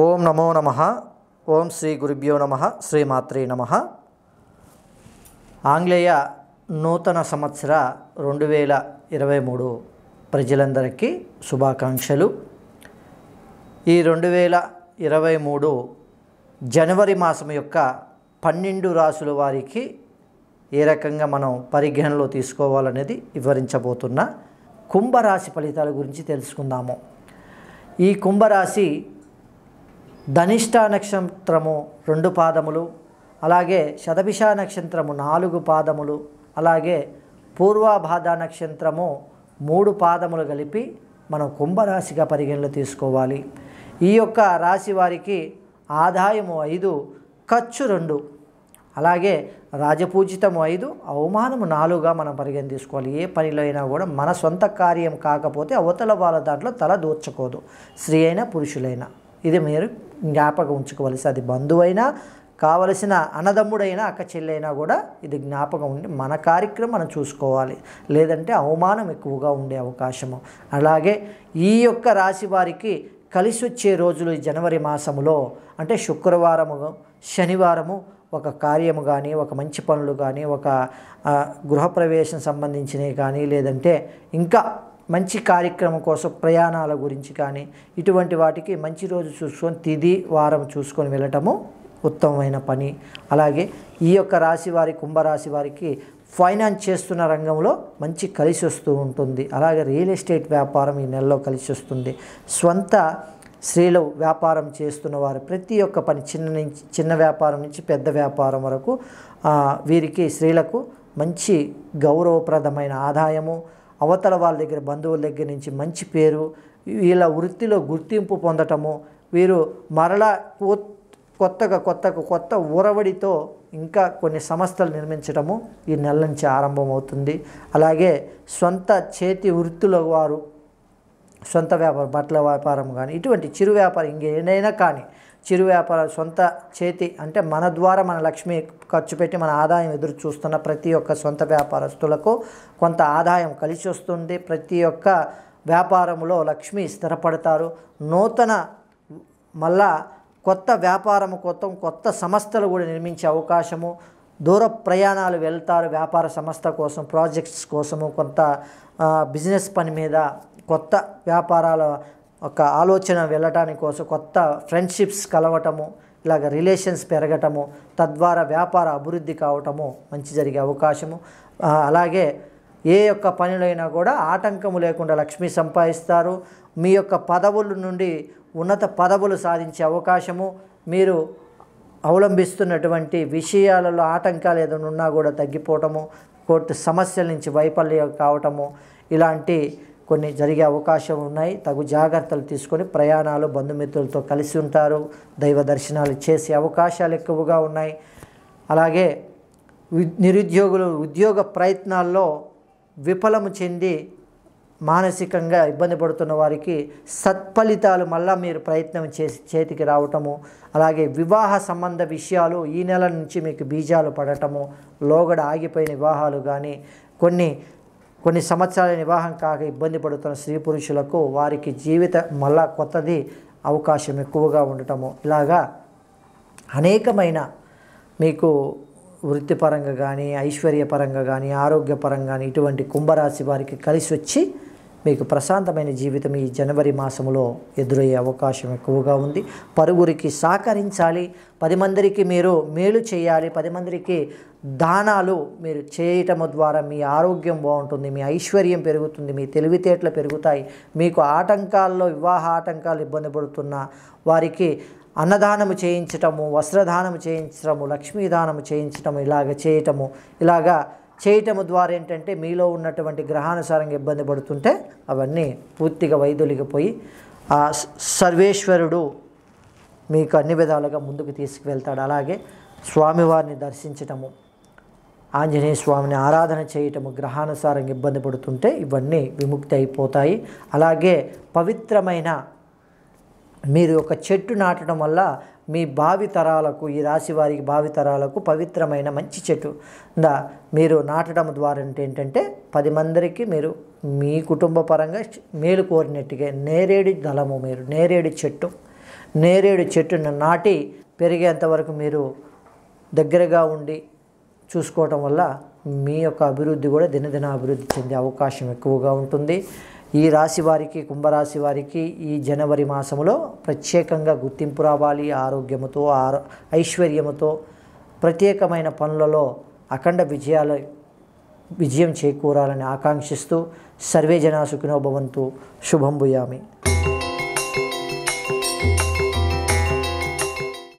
ఓం నమో నమ ఓం శ్రీ గురుభ్యో నమ శ్రీమాత్రే నమ ఆంగ్లేయ నూతన సంవత్సర రెండు వేల ఇరవై మూడు ప్రజలందరికీ శుభాకాంక్షలు ఈ రెండు వేల ఇరవై మూడు జనవరి మాసం యొక్క పన్నెండు రాసుల వారికి ఏ రకంగా మనం పరిగణలో తీసుకోవాలనేది వివరించబోతున్న కుంభరాశి ఫలితాల గురించి తెలుసుకుందాము ఈ కుంభరాశి ధనిష్ట నక్షత్రము రెండు పాదములు అలాగే శతభిష నక్షత్రము నాలుగు పాదములు అలాగే పూర్వాభాధ నక్షత్రము మూడు పాదములు కలిపి మనం కుంభరాశిగా పరిగణలో తీసుకోవాలి ఈ యొక్క రాశి వారికి ఆదాయము ఐదు ఖర్చు రెండు అలాగే రాజపూజితము ఐదు అవమానము నాలుగుగా మనం పరిగణ తీసుకోవాలి ఏ పనిలో అయినా కూడా మన సొంత కార్యం కాకపోతే అవతల వాళ్ళ దాంట్లో తల దూర్చకూడదు స్త్రీ అయినా పురుషులైనా ఇది మీరు జ్ఞాపకం ఉంచుకోవలసి అది బంధువైనా కావలసిన అన్నదమ్ముడైనా అక్క చెల్లైనా కూడా ఇది జ్ఞాపకం ఉండి మన కార్యక్రమం మనం చూసుకోవాలి లేదంటే అవమానం ఎక్కువగా ఉండే అవకాశము అలాగే ఈ యొక్క రాశి వారికి కలిసి వచ్చే రోజులు జనవరి మాసములో అంటే శుక్రవారము శనివారము ఒక కార్యము కానీ ఒక మంచి పనులు కానీ ఒక గృహప్రవేశం సంబంధించినవి కానీ లేదంటే ఇంకా మంచి కార్యక్రమం కోసం ప్రయాణాల గురించి కానీ ఇటువంటి వాటికి మంచి రోజు చూసుకొని తిది వారం చూసుకొని వెళ్ళటము ఉత్తమమైన పని అలాగే ఈ యొక్క రాశి వారి కుంభరాశి వారికి ఫైనాన్స్ చేస్తున్న రంగంలో మంచి కలిసి వస్తూ ఉంటుంది అలాగే రియల్ ఎస్టేట్ వ్యాపారం ఈ నెలలో కలిసి వస్తుంది స్వంత స్త్రీలు వ్యాపారం చేస్తున్న వారు ప్రతి ఒక్క పని చిన్న నుంచి చిన్న వ్యాపారం నుంచి పెద్ద వ్యాపారం వరకు వీరికి స్త్రీలకు మంచి గౌరవప్రదమైన ఆదాయము అవతల వాళ్ళ దగ్గర బంధువుల దగ్గర నుంచి మంచి పేరు వీళ్ళ వృత్తిలో గుర్తింపు పొందటము వీరు మరలా కొత్తగా కొత్తగా కొత్త ఊరవడితో ఇంకా కొన్ని సంస్థలు నిర్మించడము ఈ నెల నుంచి ఆరంభమవుతుంది అలాగే సొంత చేతి వృత్తిలో వారు సొంత వ్యాపారం బట్టల వ్యాపారం కానీ ఇటువంటి చిరు వ్యాపారం ఇంకేదైనా కానీ చిరు వ్యాపారం సొంత చేతి అంటే మన ద్వారా మన లక్ష్మి ఖర్చు పెట్టి మన ఆదాయం ఎదురు చూస్తున్న ప్రతి ఒక్క సొంత వ్యాపారస్తులకు కొంత ఆదాయం కలిసి వస్తుంది ప్రతి ఒక్క వ్యాపారంలో లక్ష్మి స్థిరపడతారు నూతన మళ్ళా కొత్త వ్యాపారము కోసం కొత్త సంస్థలు కూడా నిర్మించే అవకాశము దూర ప్రయాణాలు వెళ్తారు వ్యాపార సంస్థ కోసం ప్రాజెక్ట్స్ కోసము కొంత బిజినెస్ పని మీద కొత్త వ్యాపారాల ఒక ఆలోచన వెళ్ళటానికి కోసం కొత్త ఫ్రెండ్షిప్స్ కలవటము ఇలాగ రిలేషన్స్ పెరగటము తద్వారా వ్యాపార అభివృద్ధి కావటము మంచి జరిగే అవకాశము అలాగే ఏ యొక్క పనులైనా కూడా ఆటంకము లేకుండా లక్ష్మి సంపాదిస్తారు మీ యొక్క పదవుల నుండి ఉన్నత పదవులు సాధించే అవకాశము మీరు అవలంబిస్తున్నటువంటి విషయాలలో ఆటంకాలు ఏదైనా ఉన్నా కూడా తగ్గిపోవటము కోర్టు సమస్యల నుంచి వైఫల్యం కావటము ఇలాంటి కొన్ని జరిగే అవకాశం ఉన్నాయి తగు జాగ్రత్తలు తీసుకొని ప్రయాణాలు బంధుమిత్రులతో కలిసి ఉంటారు దైవ దర్శనాలు చేసే అవకాశాలు ఎక్కువగా ఉన్నాయి అలాగే నిరుద్యోగులు ఉద్యోగ ప్రయత్నాల్లో విఫలము చెంది మానసికంగా ఇబ్బంది పడుతున్న వారికి సత్ఫలితాలు మళ్ళీ మీరు ప్రయత్నం చేసి చేతికి రావటము అలాగే వివాహ సంబంధ విషయాలు ఈ నెల నుంచి మీకు బీజాలు పడటము లోగడ ఆగిపోయిన వివాహాలు కానీ కొన్ని కొన్ని సంవత్సరాల వివాహం కాక ఇబ్బంది పడుతున్న స్త్రీ పురుషులకు వారికి జీవిత మళ్ళా కొత్తది అవకాశం ఎక్కువగా ఉండటము ఇలాగా అనేకమైన మీకు వృత్తిపరంగా కానీ ఐశ్వర్యపరంగా కానీ ఆరోగ్యపరంగా కానీ ఇటువంటి కుంభరాశి వారికి కలిసి వచ్చి మీకు ప్రశాంతమైన జీవితం ఈ జనవరి మాసంలో ఎదురయ్యే అవకాశం ఎక్కువగా ఉంది పరుగురికి సహకరించాలి పది మందికి మీరు మేలు చేయాలి పది మందికి దానాలు మీరు చేయటము ద్వారా మీ ఆరోగ్యం బాగుంటుంది మీ ఐశ్వర్యం పెరుగుతుంది మీ తెలివితేటలు పెరుగుతాయి మీకు ఆటంకాల్లో వివాహ ఆటంకాలు ఇబ్బంది పడుతున్న వారికి అన్నదానము చేయించటము వస్త్రదానము చేయించటము లక్ష్మీదానము చేయించటము ఇలాగ చేయటము ఇలాగా చేయటం ద్వారా ఏంటంటే మీలో ఉన్నటువంటి గ్రహానుసారంగా ఇబ్బంది పడుతుంటే అవన్నీ పూర్తిగా వైదొలిగిపోయి ఆ సర్వేశ్వరుడు మీకు అన్ని విధాలుగా ముందుకు తీసుకువెళ్తాడు అలాగే స్వామివారిని దర్శించటము ఆంజనేయ స్వామిని ఆరాధన చేయటము గ్రహానుసారంగా ఇబ్బంది పడుతుంటే ఇవన్నీ విముక్తి అయిపోతాయి అలాగే పవిత్రమైన మీరు ఒక చెట్టు నాటడం వల్ల మీ భావి తరాలకు ఈ రాశి వారికి భావితరాలకు తరాలకు పవిత్రమైన మంచి చెట్టు దా మీరు నాటడం ద్వారా ఏంటంటే పది మందికి మీరు మీ కుటుంబ పరంగా మేలు కోరినట్టుగా నేరేడు దళము మీరు నేరేడు చెట్టు నేరేడు చెట్టును నాటి పెరిగేంత వరకు మీరు దగ్గరగా ఉండి చూసుకోవటం వల్ల మీ యొక్క అభివృద్ధి కూడా దినదిన అభివృద్ధి చెందే అవకాశం ఎక్కువగా ఉంటుంది ఈ రాశి వారికి కుంభరాశి వారికి ఈ జనవరి మాసంలో ప్రత్యేకంగా గుర్తింపు రావాలి ఆరోగ్యముతో ఆరో ఐశ్వర్యముతో ప్రత్యేకమైన పనులలో అఖండ విజయాలు విజయం చేకూరాలని ఆకాంక్షిస్తూ సర్వే జనా శుభంభుయామి శుభం భూయామి